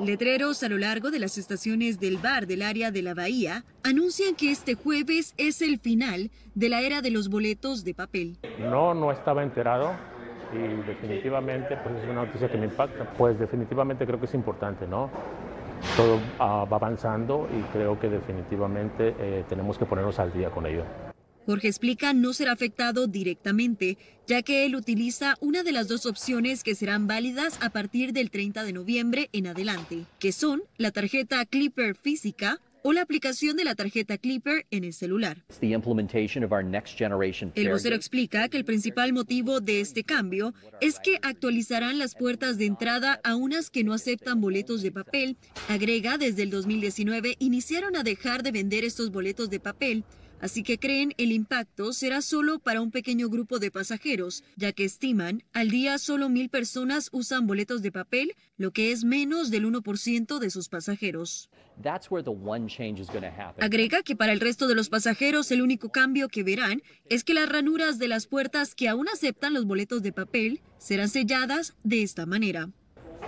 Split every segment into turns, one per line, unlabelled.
Letreros a lo largo de las estaciones del bar del área de la bahía anuncian que este jueves es el final de la era de los boletos de papel.
No, no estaba enterado y definitivamente pues es una noticia que me impacta. Pues definitivamente creo que es importante, ¿no? Todo ah, va avanzando y creo que definitivamente eh, tenemos que ponernos al día con ello.
Jorge explica no será afectado directamente, ya que él utiliza una de las dos opciones que serán válidas a partir del 30 de noviembre en adelante, que son la tarjeta Clipper física o la aplicación de la tarjeta Clipper en el celular. El vocero explica que el principal motivo de este cambio es que actualizarán las puertas de entrada a unas que no aceptan boletos de papel. Agrega, desde el 2019 iniciaron a dejar de vender estos boletos de papel así que creen el impacto será solo para un pequeño grupo de pasajeros, ya que estiman al día solo mil personas usan boletos de papel, lo que es menos del 1% de sus pasajeros. Agrega que para el resto de los pasajeros el único cambio que verán es que las ranuras de las puertas que aún aceptan los boletos de papel serán selladas de esta manera.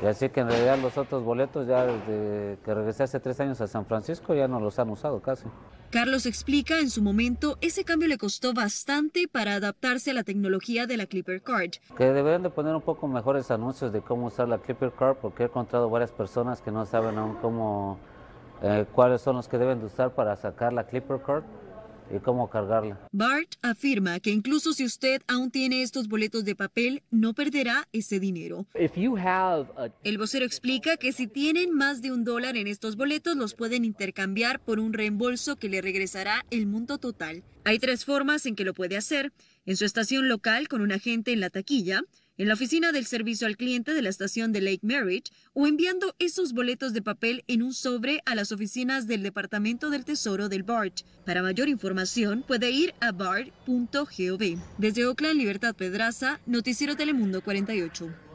Y así que en realidad los otros boletos ya desde que regresé hace tres años a San Francisco ya no los han usado casi.
Carlos explica en su momento ese cambio le costó bastante para adaptarse a la tecnología de la Clipper Card.
Que deberían de poner un poco mejores anuncios de cómo usar la Clipper Card porque he encontrado varias personas que no saben aún cómo eh, cuáles son los que deben de usar para sacar la Clipper Card cómo cargarla.
Bart afirma que incluso si usted aún tiene estos boletos de papel, no perderá ese dinero.
El
vocero explica que si tienen más de un dólar en estos boletos, los pueden intercambiar por un reembolso que le regresará el monto total. Hay tres formas en que lo puede hacer. En su estación local con un agente en la taquilla, en la oficina del servicio al cliente de la estación de Lake Merritt o enviando esos boletos de papel en un sobre a las oficinas del Departamento del Tesoro del BART. Para mayor información puede ir a BART.gov. Desde Oakland, Libertad Pedraza, Noticiero Telemundo 48.